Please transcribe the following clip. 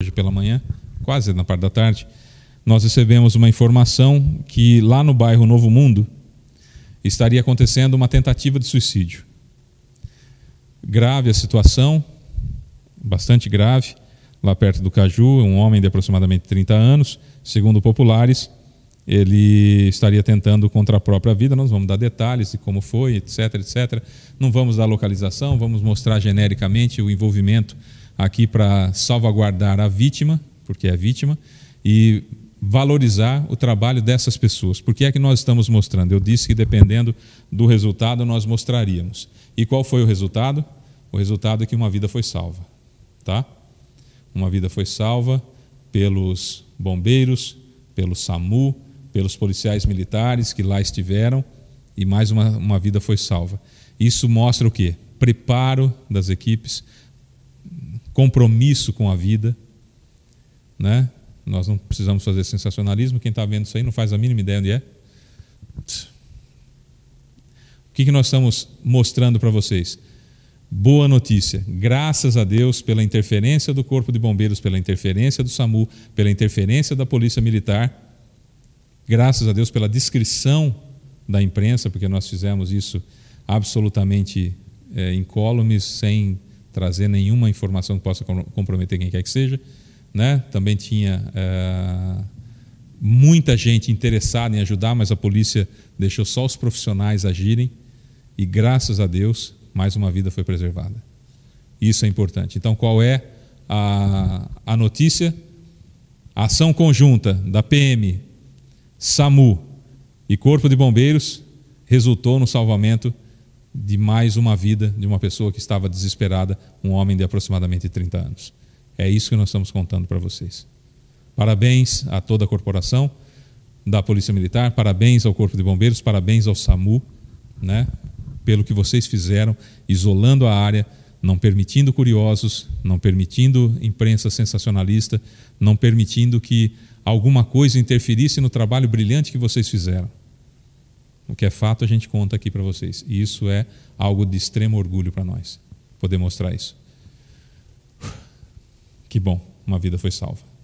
hoje pela manhã, quase na parte da tarde, nós recebemos uma informação que lá no bairro Novo Mundo estaria acontecendo uma tentativa de suicídio. Grave a situação, bastante grave, lá perto do Caju, um homem de aproximadamente 30 anos, segundo populares, ele estaria tentando contra a própria vida. Nós vamos dar detalhes de como foi, etc, etc. Não vamos dar localização, vamos mostrar genericamente o envolvimento aqui para salvaguardar a vítima, porque é vítima, e valorizar o trabalho dessas pessoas. Por que é que nós estamos mostrando? Eu disse que dependendo do resultado nós mostraríamos. E qual foi o resultado? O resultado é que uma vida foi salva, tá? Uma vida foi salva pelos bombeiros, pelo SAMU, pelos policiais militares que lá estiveram e mais uma, uma vida foi salva. Isso mostra o quê? Preparo das equipes, compromisso com a vida. Né? Nós não precisamos fazer sensacionalismo. Quem está vendo isso aí não faz a mínima ideia onde é. O que, que nós estamos mostrando para vocês? Boa notícia. Graças a Deus pela interferência do Corpo de Bombeiros, pela interferência do SAMU, pela interferência da Polícia Militar. Graças a Deus pela descrição da imprensa, porque nós fizemos isso absolutamente é, incólumes, sem trazer nenhuma informação que possa comprometer quem quer que seja. Né? Também tinha é, muita gente interessada em ajudar, mas a polícia deixou só os profissionais agirem e, graças a Deus, mais uma vida foi preservada. Isso é importante. Então, qual é a, a notícia? A ação conjunta da PM, SAMU e Corpo de Bombeiros resultou no salvamento de mais uma vida de uma pessoa que estava desesperada, um homem de aproximadamente 30 anos. É isso que nós estamos contando para vocês. Parabéns a toda a corporação da Polícia Militar, parabéns ao Corpo de Bombeiros, parabéns ao SAMU, né, pelo que vocês fizeram, isolando a área, não permitindo curiosos, não permitindo imprensa sensacionalista, não permitindo que alguma coisa interferisse no trabalho brilhante que vocês fizeram. O que é fato a gente conta aqui para vocês. E isso é algo de extremo orgulho para nós, poder mostrar isso. Que bom, uma vida foi salva.